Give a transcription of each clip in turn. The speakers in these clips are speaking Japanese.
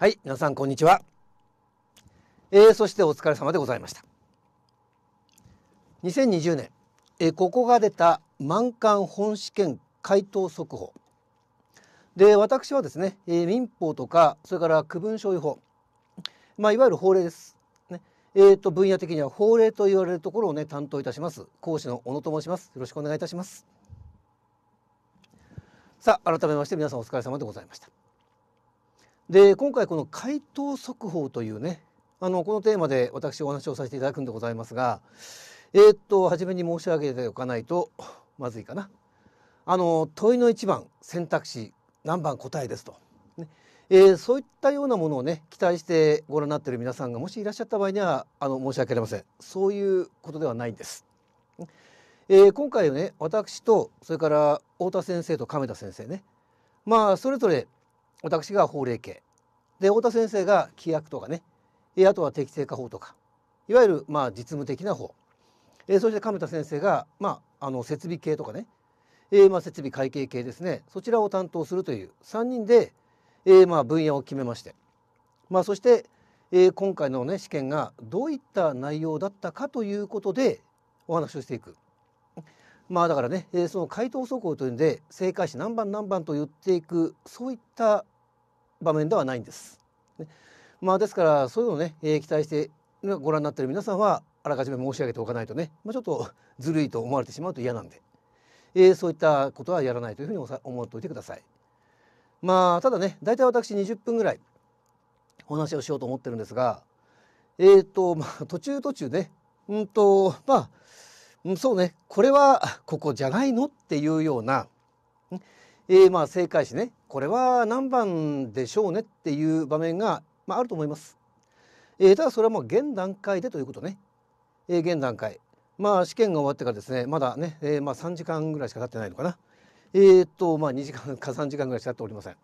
はい皆さんこんにちは、えー、そしてお疲れ様でございました2020年、えー、ここが出た満館本試験回答速報で私はですね、えー、民法とかそれから区分所有法、まあ、いわゆる法令です、ねえーと、と分野的には法令と言われるところをね担当いたします講師の小野と申しますよろしくお願いいたしますさあ改めまして皆さんお疲れ様でございましたで今回この解答速報というねあのこのテーマで私お話をさせていただくんでございますがえー、っと初めに申し上げておかないとまずいかな。あの問いの1番選択肢何番答えですと、ねえー、そういったようなものをね期待してご覧になっている皆さんがもしいらっしゃった場合にはあの申し訳ありませんそういうことではないんです。えー、今回ね私とそれから太田先生と亀田先生ねまあそれぞれ私が法令系で太田先生が規約とかねあとは適正化法とかいわゆるまあ実務的な法えそして亀田先生が、まあ、あの設備系とかね、えまあ設備会計系ですねそちらを担当するという3人で、えまあ分野を決めまして、まあ、そして、え今回の、ね、試験がどういった内容だったかということでお話をしていく。まあだからね、えー、その回答走行というんで正解して何番何番と言っていくそういった場面ではないんです。ね、まあですからそういうのをね、えー、期待してご覧になってる皆さんはあらかじめ申し上げておかないとね、まあ、ちょっとずるいと思われてしまうと嫌なんで、えー、そういったことはやらないというふうに思っておいてください。まあただね大体私20分ぐらいお話をしようと思ってるんですがえっ、ー、と、まあ、途中途中ねうんとまあうん、そうねこれはここじゃないのっていうような、えー、まあ正解詞ねこれは何番でしょうねっていう場面が、まあ、あると思います。えー、ただそれはもう現段階でということね。えー、現段階まあ試験が終わってからですねまだね、えー、まあ3時間ぐらいしか経ってないのかな。えー、っとまあ2時間か3時間ぐらいしか経っておりません。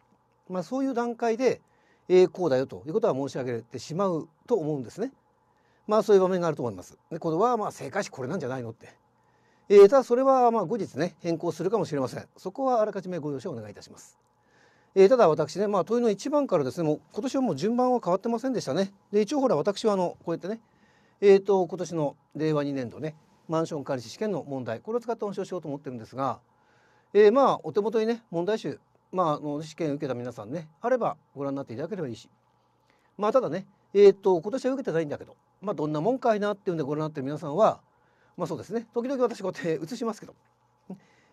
まあ、そういう段階で、えー、こうだよということは申し上げてしまうと思うんですね。まあそういう場面があると思います。でこれはまあ正解しこれなんじゃないのってえー、ただそれはまあ後日ね変更するかもしれませんそこはあらかじめご容赦お願いいたします、えー、ただ私ねまあ問いの1番からですねもう今年はもう順番は変わってませんでしたねで一応ほら私はあのこうやってねえっ、ー、と今年の令和2年度ねマンション管理士試験の問題これを使ってお話をしようと思ってるんですが、えー、まあお手元にね問題集まあ、あの試験受けた皆さんねあればご覧になっていただければいいしまあただねえっ、ー、と今年は受けてないんだけど、まあ、どんなもんかいなっていうんでご覧になってる皆さんはまあそうですね時々私こうやって写しますけど、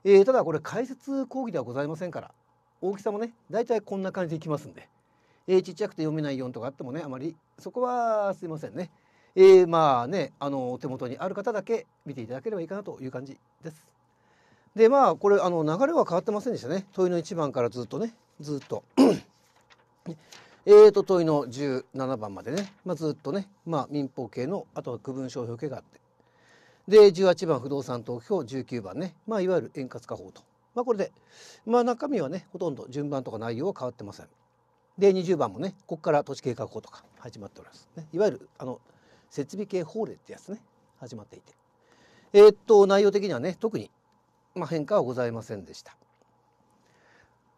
えー、ただこれ解説講義ではございませんから大きさもね大体こんな感じでいきますんで、えー、ちっちゃくて読めない4とかあってもねあまりそこはすいませんね。えー、まあねあの手元にある方だけ見ていただければいいかなという感じです。でまあこれあの流れは変わってませんでしたね問いの1番からずっとねずっと えーと問いの17番までね、まあ、ずっとね、まあ、民法系のあとは区分商標系があってで18番不動産投票19番ね、まあ、いわゆる円滑化法と、まあ、これで、まあ、中身はねほとんど順番とか内容は変わってません。で20番もねここから土地計画法とか始まっております、ね、いわゆるあの設備系法令ってやつね始まっていてえー、っと内容的にはね特に、まあ、変化はございませんでした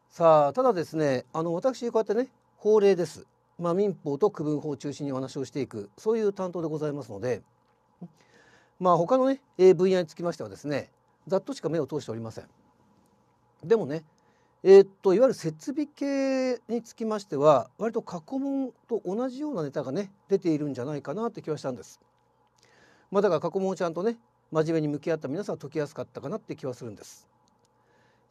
さあただですねあの私こうやってね法令です、まあ、民法と区分法を中心にお話をしていくそういう担当でございますのでまあ他のね分野につきましてはですねざっとしか目を通しておりません。でもねえー、っといわゆる設備系につきましては割と過去問と同じようなネタがね出ているんじゃないかなって気はしたんです。まあ、だから過去問をちゃんとね真面目に向き合った皆さんは解きやすかったかなって気はするんです。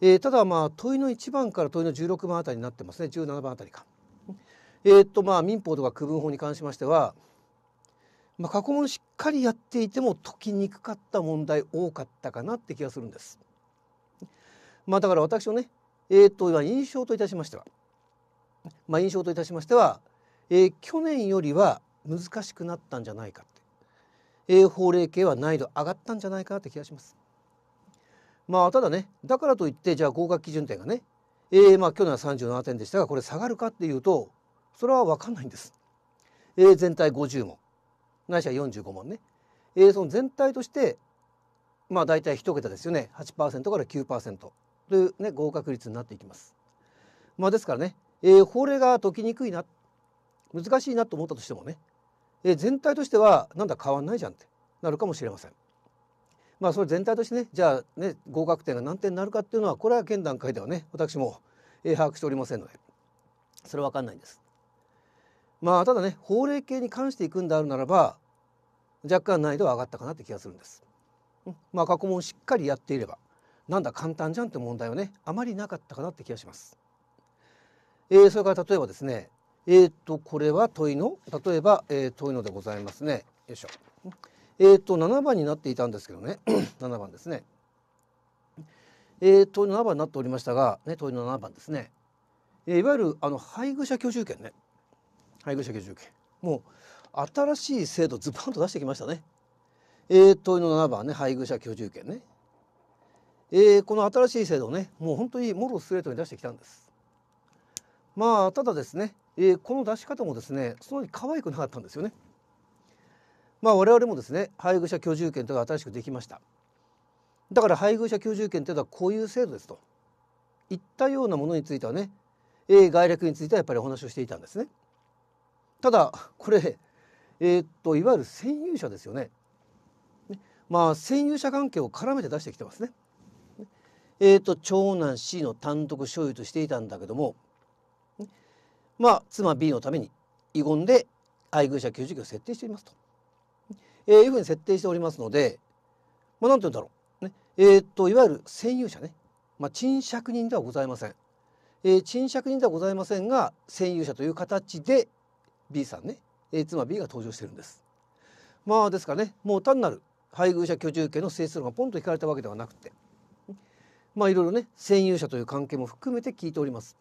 えー、ただまあ問いの1番から問いの16番あたりになってますね17番あたりか。えー、っとまあ民法とか区分法に関しましてはまあ、過去問しっかりやっていても解きにくかった問題多かったかなって気がするんです。まあ、だから私のね、えー、と今印象といたしましては、まあ、印象といたしましては、えー、去年よりは難しくなったんじゃないかって、えー、法令系は難易度上がったんじゃないかなって気がします。まあただねだからといってじゃあ合格基準点がね、えー、まあ去年は37点でしたがこれ下がるかっていうとそれは分かんないんです。えー、全体50問ないしは45問ね、えー、その全体としてまあ大体1桁ですよね8%から9%という、ね、合格率になっていきます。まあ、ですからね、えー、法令が解きにくいな難しいなと思ったとしてもね、えー、全体としてはなんだ変わんないじゃんってなるかもしれません。まあそれ全体としてねじゃあね合格点が何点になるかっていうのはこれは現段階ではね私も、えー、把握しておりませんのでそれは分かんないんです。まあただね法令系に関していくんであるならば若干難易度は上がったかなって気がするんです。まあ過去問しっかりやっていればなんだ簡単じゃんって問題はねあまりなかったかなって気がします。えー、それから例えばですねえー、っとこれは問いの例えば、えー、問いのでございますねよいしょ。えっと7番になっていたんですけどね7 番ですね。えー、問いの7番になっておりましたが、ね、問いの7番ですね、えー、いわゆるあの配偶者居住権ね配偶者居住権もう新しい制度ズバンと出してきましたね。えー、問いの7番ね配偶者居住権ね、えー、この新しい制度をねもう本当にもろストレートに出してきたんです。まあただですね、えー、この出し方もですねそんなに可愛くなかったんですよね。まあ我々もですね配偶者居住権というのが新しくできました。だから配偶者居住権というのはこういう制度ですといったようなものについてはね、えー、概略についてはやっぱりお話をしていたんですね。ただこれ、えー、っといわゆる占有者ですよね。ねまあ占有者関係を絡めて出してきてますね。えー、っと長男 C の単独所有としていたんだけども、まあ妻 B のために遺言で配偶者居住権を設定していますと、えー、いうふうに設定しておりますので、まあ、なんて言うんだろう、ねえー、っといわゆる占有者ね、まあ、賃借人ではございません。えー、賃借人ではございませんが占有者という形で B さんね A 妻 B が登場してるんです。まあですからねもう単なる配偶者居住権の性質論がポンと引かれたわけではなくてまあいろいろね占有者という関係も含めて聞いております。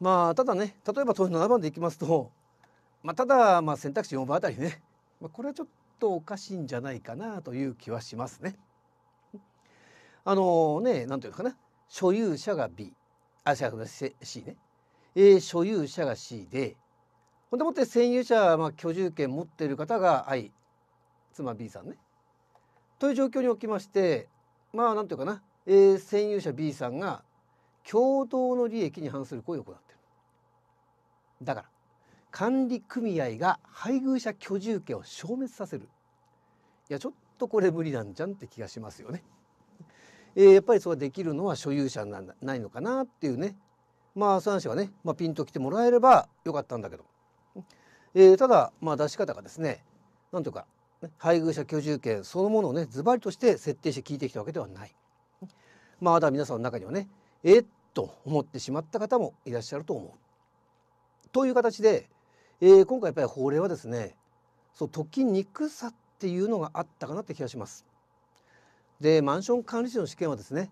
まあただね例えば問い7番でいきますと、まあ、ただまあ選択肢4番あたりね、まあ、これはちょっとおかしいんじゃないかなという気はしますね。あのね何ていうのかな所有者が B あ違う C ねえー、所有者が C でほんでもって占有者は、まあ、居住権持っている方が I 妻 B さんね。という状況におきましてまあ何て言うかな、えー、占有者 B さんが共同の利益に反する行為を行っている。だから管理組合が配偶者居住権を消滅させるいやちょっとこれ無理なんじゃんって気がしますよね。えー、やっぱりそれはできるのは所有者なんないのかなっていうねまあ三社がね、まあ、ピンと来てもらえればよかったんだけど、えー、ただまあ出し方がですねなんというか、ね、配偶者居住権そのものをねズバリとして設定して聞いてきたわけではない。まあ、だ皆さんの中にはねえー、っと思ってしまった方もいらっしゃると思う。という形で、えー、今回やっぱり法令はですねそう解きにくさっていうのがあったかなって気がします。でマンション管理士の試験はですね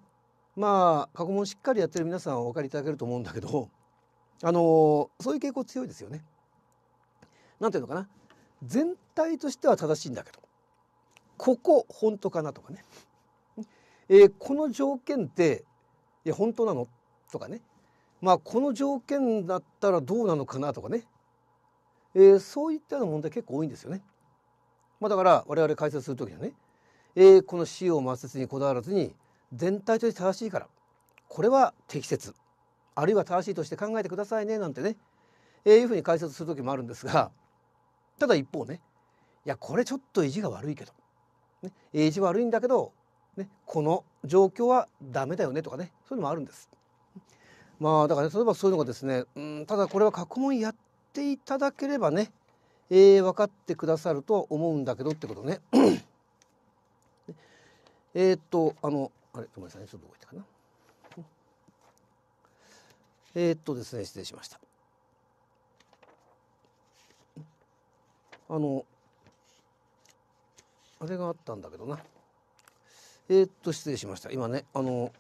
まあ過去問しっかりやってる皆さんはお分かりいただけると思うんだけどあのそういう傾向強いですよね。なんていうのかな全体としては正しいんだけどここ本当かなとかね、えー、この条件っていや本当なのとかねまあこの条件だったらどうなのかなとかね、えー、そういったような問題結構多いんですよね。まあ、だから我々解説する時にはね、えー、この死を末節にこだわらずに全体として正しいからこれは適切あるいは正しいとして考えてくださいねなんてね、えー、いうふうに解説する時もあるんですがただ一方ねいやこれちょっと意地が悪いけど、ね、意地悪いんだけど、ね、この状況はダメだよねとかねそういうのもあるんです。まあだからね例えばそういうのがですね、うん、ただこれは過去問やっていただければね、えー、分かってくださるとは思うんだけどってことね。えっとあのあれごめんなさいちょっと動いたかな。えー、っとですね失礼しました。あのあれがあったんだけどな。えー、っと失礼しました。今ねあの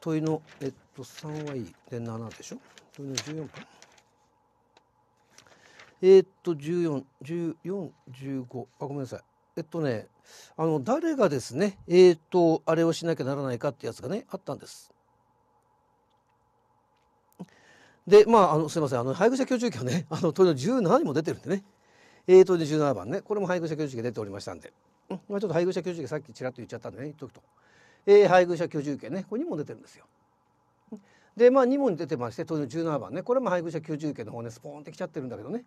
問いのえっと3はいいで7でしょ。問いの14えー、っと141415あごめんなさい。えっとねあの誰がですねえっ、ー、とあれをしなきゃならないかってやつがねあったんです。でまああのすいませんあの配偶者居住権ね あの問いの17にも出てるんでねえーと、と17番ねこれも配偶者居住権出ておりましたんで、まあ、ちょっと配偶者居住権さっきちらっと言っちゃったんでね言っとくと、えー、配偶者居住権ねこれにも出てるんですよ。でまあ2問出てまして問いの17番ねこれも配偶者居住権の方ねスポーンってきちゃってるんだけどね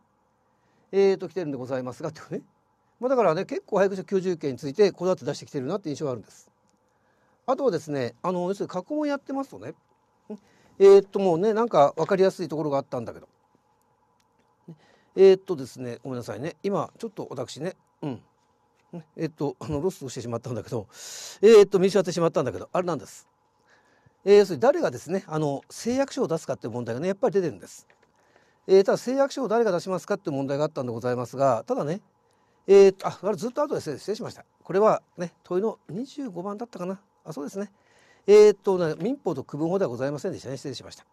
えーと来てるんでございますがってねまあ、だからね結構配偶者90件についてこだわって出してきてるなって印象があるんです。あとはですねあの要するに過去問やってますとねえー、っともうねなんか分かりやすいところがあったんだけどえー、っとですねごめんなさいね今ちょっと私ねうんえー、っとあのロスをしてしまったんだけどえっと見失ってしまったんだけどあれなんです。えー、要するに誰がですねあの誓約書を出すかっていう問題がねやっぱり出てるんです。えー、ただ誓約書を誰が出しますかっていう問題があったんでございますがただねえー、あ、ずっと後ですね。失礼しました。これはね、問いの25番だったかな。あ、そうですね。えー、っと、民法と区分法ではございませんでしたね。失礼しました。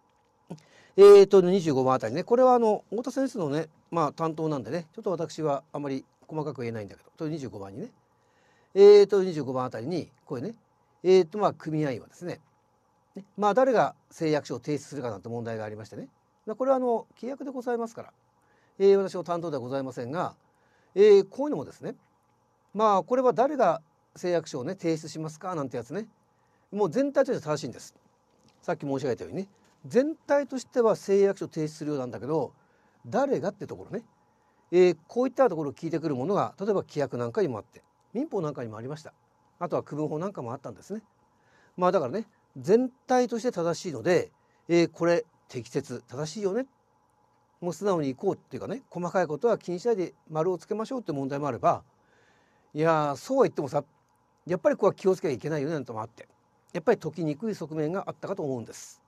えー、っと、25番あたりね、これはあの、太田先生のね、まあ担当なんでね、ちょっと私はあまり細かく言えないんだけど、問い25番にね。えー、っと、25番あたりに、これね、えっと、まあ組合員はですね、ねまあ誰が誓約書を提出するかなんて問題がありましてね、これはあの、契約でございますから、えー、私の担当ではございませんが、えー、こういうのもですねまあこれは誰が誓約書をね提出しますかなんてやつねもう全体として正しいんですさっき申し上げたようにね全体としては誓約書を提出するようなんだけど誰がってところね、えー、こういったところを聞いてくるものが例えば規約なんかにもあって民法なんかにもありましたあとは区分法なんかもあったんですねまあだからね全体として正しいので、えー、これ適切正しいよねっもう素直に行こうっていうかね細かいことは気にしないで丸をつけましょうって問題もあればいやそうは言ってもさやっぱりここは気をつけなきゃいけないよねなんてもあってやっぱり解きにくい側面があったかと思うんです。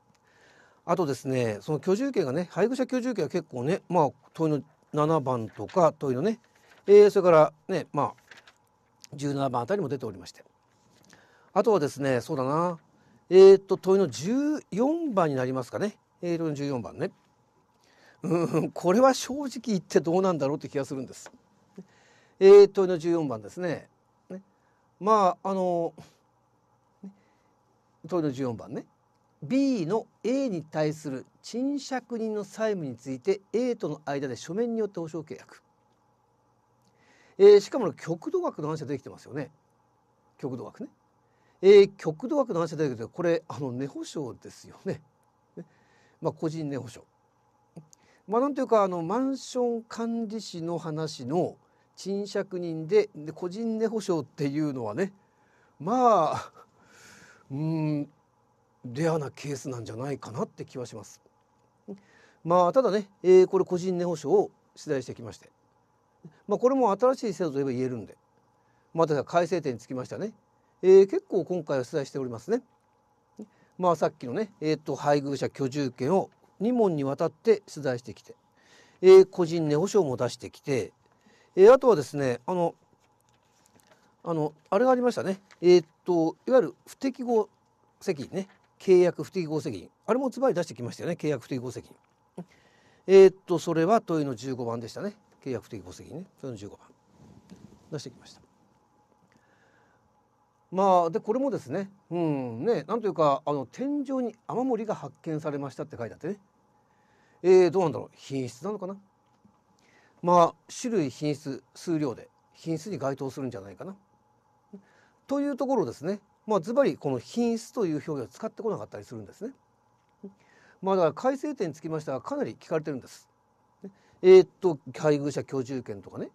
あとですねその居住権がね配偶者居住権は結構ねまあ問いの7番とか問いのね、えー、それからねまあ17番あたりも出ておりましてあとはですねそうだなえっ、と問いの14番になりますかねえー、と14番ねうんこれは正直言ってどうなんだろうって気がするんです。えー、問いの14番ですね。ねまああの問いの14番ね B の A に対する賃借人の債務について A との間で書面によって保証契約、えー、しかも極度額の話ができてますよね極度額ね、えー、極度額の話が出てきてこれあの根保証ですよねねまあ個人根保証まあ、なんというかあのマンション管理士の話の賃借人でで個人値保証っていうのはねまあ うんレアなケースなんじゃないかなって気はします。まあただね、えー、これ個人値保証を取材してきまして、まあ、これも新しい制度といえば言えるんで、まあ、ただ改正点につきましてね、えー、結構今回は取材しておりますね。まあ、さっきのね、えー、と配偶者居住権を2問にわたって取材してきて、えー、個人値保証も出してきて、えー、あとはですねあのあのあれがありましたねえー、っといわゆる不適合責任ね契約不適合責任あれもズバリ出してきましたよね契約不適合責任えー、っとそれは問いの15番でしたね契約不適合責任ね問いの15番出してきましたまあでこれもですねうんねなんというかあの天井に雨漏りが発見されましたって書いてあってねえー、どうなんだろう品質なのかなまあ種類品質数量で品質に該当するんじゃないかな。というところですねまあズバリこの品質という表現を使ってこなかったりするんですね。まあだから改正点につきましてはかなり聞かれてるんです。えー、っと配偶者居住権とかね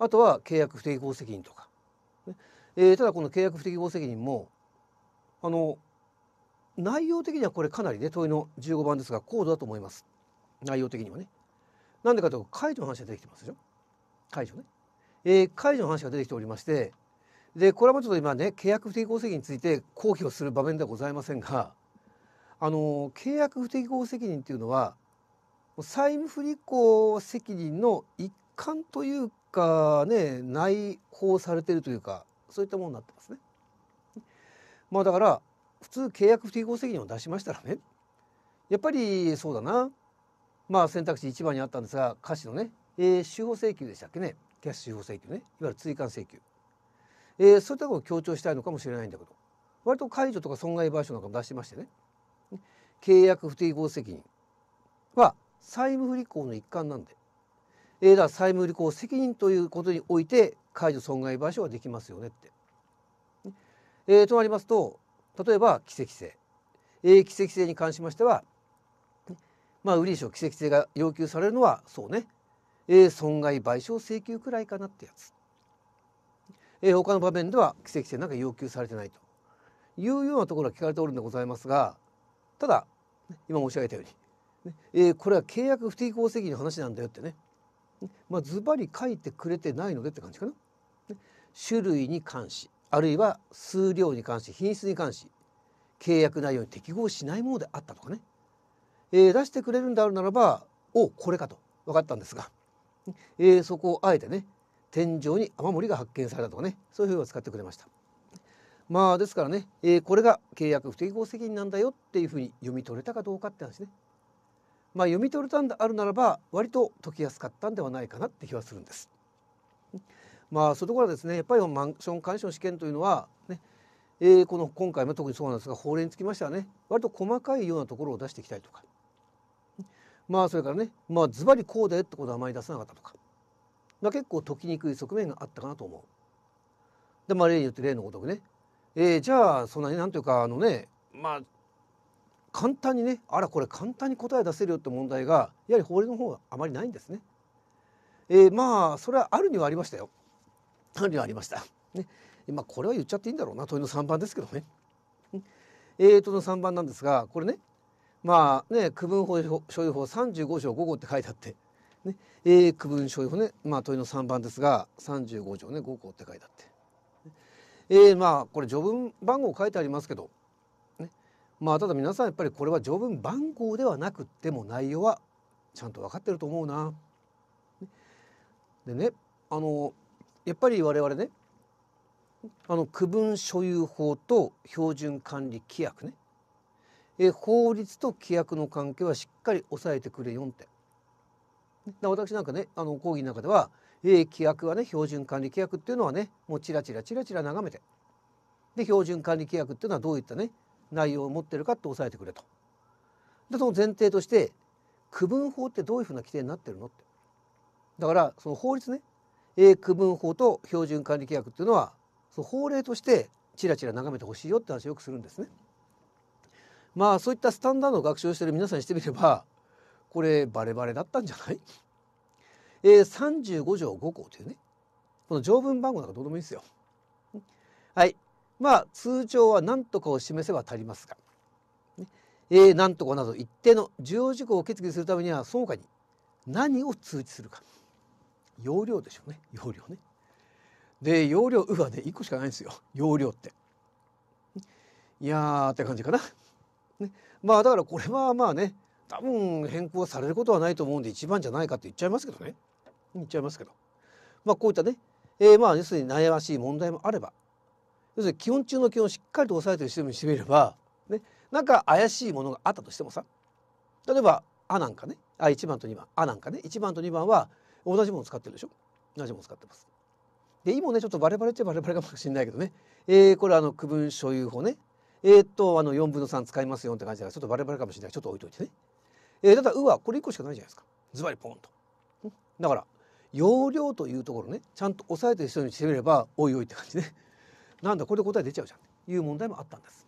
あとは契約不適合責任とか、えー、ただこの契約不適合責任もあの内容的にはこれかなりね問いの15番ですが高度だと思います。内容的にはね。なんでかというと解除の話が出てきてますでしょ解除ね。えー、解除の話が出てきておりましてでこれはちょっと今ね契約不適合責任について公費をする場面ではございませんがあの契約不適合責任っていうのは債務不履行責任の一環というかね内包されてるというかそういったものになってますね。まあだから普通契約不適合責任を出しましたらねやっぱりそうだなまあ、選択肢1番にあったんですが歌詞のね、えー、司法請求でしたっけねキャッシュ司法請求ねいわゆる追加請求、えー、そういったことを強調したいのかもしれないんだけど割と解除とか損害賠償なんかも出してましてね契約不適合責任は債務不履行の一環なんで、えー、だから債務不履行責任ということにおいて解除損害賠償はできますよねって。えー、となりますと例えば奇跡性、えー、奇跡性に関しましてはまあ、売り賞奇跡性が要求されるのはそうね、えー、損害賠償請求くらいかなってやつ、えー、他の場面では奇跡性なんか要求されてないというようなところが聞かれておるんでございますがただ今申し上げたように、えー、これは契約不適合責任の話なんだよってねまあズバリ書いてくれてないのでって感じかな。種類に関しあるいは数量に関し品質に関し契約内容に適合しないものであったとかねえー、出してくれるんであるならばおこれかと分かったんですが、えー、そこをあえてね天井に雨漏りが発見されたとかねそういうふうに使ってくれました。まあですからね、えー、これが契約不適合責任なんだよっていうふうに読み取れたかどうかって話ね。まあ読み取れたんであるならば割と解きやすかったんではないかなって気はするんです。まあそういうところはですねやっぱりマンション鑑賞試験というのはね、えー、この今回も特にそうなんですが法令につきましてはね割と細かいようなところを出していきたいとかまあそれからねまあズバリこうでってことはあまり出さなかったとかあ、結構解きにくい側面があったかなと思う。でまあ例によって例のごとくね、えー、じゃあそんなになんていうかあのねまあ簡単にねあらこれ簡単に答え出せるよって問題がやはり法律の方はあまりないんですね。えー、まあそれはあるにはありましたよ。あるにはありました。ね、まあこれは言っちゃっていいんだろうな問いの3番ですけどね。えー、との3番なんですがこれねまあね区分法所有法35条5号って書いてあって、ねえ区分所有法ね、まあ、問いの3番ですが35条ね5号って書いてあって、えー、まあこれ序文番号書いてありますけど、ね、まあただ皆さんやっぱりこれは序文番号ではなくても内容はちゃんと分かってると思うな。でねあのやっぱり我々ねあの区分所有法と標準管理規約ねえ法律と規約の関係はしっかり押さえてくれよんって。私なんかねあの講義の中では、えー、規約はね標準管理規約っていうのはねもうチラチラチラチラ眺めてで標準管理規約っていうのはどういったね内容を持ってるかって押さえてくれと。でその前提として区分法ってどういうふうな規定になってるのって。だからその法律ね、えー、区分法と標準管理規約っていうのはその法令としてチラチラ眺めてほしいよって話をよくするんですね。まあそういったスタンダード学習をしている皆さんにしてみればこれバレバレだったんじゃない、えー、?35 条5項というねこの条文番号なんかどうでもいいですよ。はい。まあ通常は何とかを示せば足りますが、ねえー、何とかなど一定の重要事項を決議するためにはその他に何を通知するか要領でしょうね要領ね。で要領う」はね1個しかないんですよ要領って。いやーって感じかな。ね、まあだからこれはまあね多分変更されることはないと思うんで一番じゃないかって言っちゃいますけどね言っちゃいますけどまあこういったね、えー、まあ要するに悩ましい問題もあれば要するに基本中の基本をしっかりと押さえてる人にしてみれば、ね、なんか怪しいものがあったとしてもさ例えば「あ」なんかねあ1番と2番「あ」なんかね1番と2番は同じものを使ってるでしょ同じものを使ってます。で今ねちょっとバレバレっちゃバレバレかもしれないけどね、えー、これあの区分所有法ねえー、っとあの4分の3使いますよって感じだからちょっとバレバレかもしれないちょっと置いといてね。えー、ただ「う」はこれ1個しかないじゃないですかズバリポンと。だから容量というところねちゃんと押さえてる人にしてみればおいおいって感じね。なんだこれで答え出ちゃうじゃんていう問題もあったんです。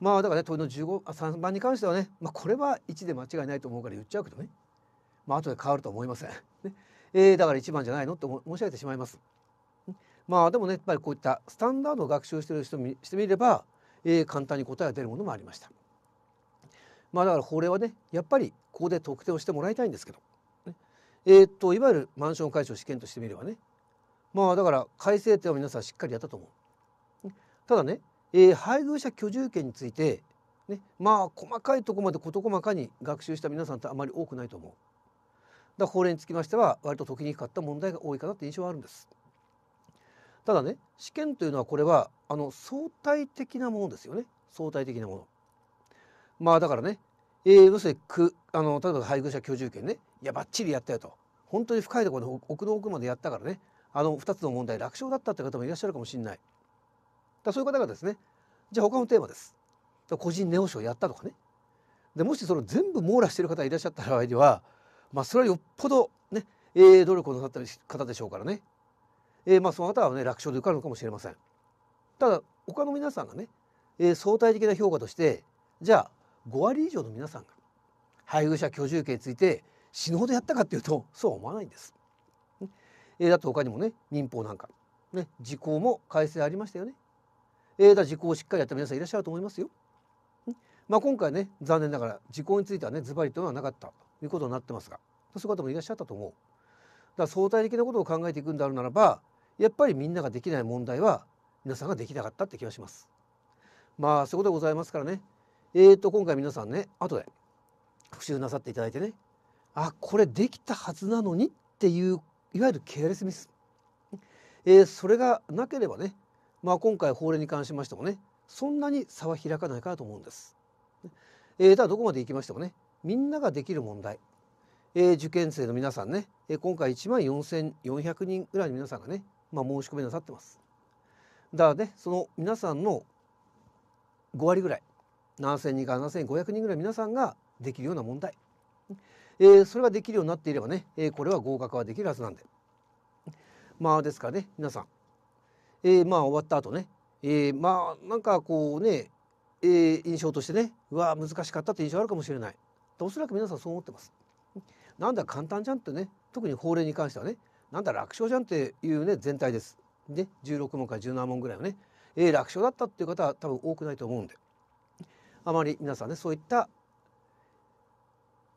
まあだからね問いの15あ3番に関してはね、まあ、これは1で間違いないと思うから言っちゃうけどね、まあ後で変わるとは思いません。ねえー、だから1番じゃないのって申し上げてしまいます。まあでもねやっぱりこういったスタンダードを学習してる人にしてみればえー、簡単に答えが出るものもありました。まあ、だからこれはねやっぱりここで特定をしてもらいたいんですけど、ね、えー、っといわゆるマンション解消試験としてみればねまあだから改正点は皆さんしっかりやったと思う。ただね、えー、配偶者居住権について、ね、まあ細かいとこまで事細かに学習した皆さんってあまり多くないと思う。だからこれにつきましては割と解きにくかった問題が多いかなって印象はあるんです。ただね試験というのはこれはあの相対的なものですよね相対的なもの。まあだからね、えー、要するにくあの例えば配偶者居住権ねいやばっちりやったよと本当に深いところの奥の奥までやったからねあの2つの問題楽勝だったって方もいらっしゃるかもしれない。だそういう方がですねじゃあ他のテーマです。個人ネオをやったとかねでもしそれを全部網羅している方がいらっしゃった場合には、まあ、それはよっぽどね、えー、努力をなさった方でしょうからねえー、まあその方はね楽勝で受かるのかもしれません。ただ他の皆さんがね、えー、相対的な評価としてじゃあ5割以上の皆さんが配偶者居住権について死ぬほどやったかっていうとそうは思わないんです。えー、だって他にもね民法なんか、ね、時効も改正ありましたよね。えー、だ時効をしっかりやった皆さんいらっしゃると思いますよ。まあ、今回ね残念ながら時効についてはねズバリというのはなかったということになってますがそういう方もいらっしゃったと思う。だから相対的なことを考えていくんであるならばやっぱりみんなができない問題は皆さんができなかったって気がします。まあそういうことでございますからねえーと今回皆さんね後で復習なさっていただいてねあこれできたはずなのにっていういわゆるケアレスミス、えー、それがなければね、まあ、今回法令に関しましてもねそんなに差は開かないかなと思うんです。えー、ただどこまで行きましてもねみんなができる問題、えー、受験生の皆さんね、えー、今回1万4,400人ぐらいの皆さんがねまあ、申し込みなさってます。だからねその皆さんの5割ぐらい7,000人か何7,500人ぐらい皆さんができるような問題、えー、それができるようになっていればね、えー、これは合格はできるはずなんでまあですからね皆さん、えー、まあ終わった後ね、えー、まあなんかこうね、えー、印象としてねうわ難しかったって印象あるかもしれないおそらく皆さんそう思ってます。なんだ簡単じゃんってね特に法令に関してはねなんだ楽勝じゃんっていうね全体です。で16問から17問ぐらいはね、えー、楽勝だったっていう方は多分多くないと思うんであまり皆さんねそういった、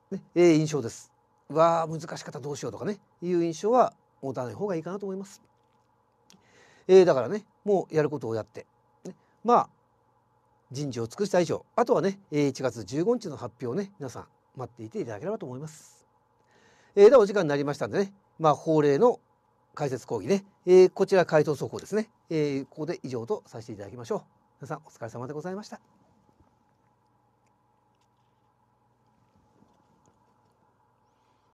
ねえー、印象です。わあ難しかったどうしようとかねいう印象は持たない方がいいかなと思います。えー、だからねもうやることをやって、ね、まあ人事を尽くした以上あとはね1月15日の発表をね皆さん待っていていただければと思います。えー、ではお時間になりましたんでねまあ、法令の解説講義ね、えー、こちら回答速報ですね、えー、ここで以上とさせていただきましょう皆さんお疲れ様でございました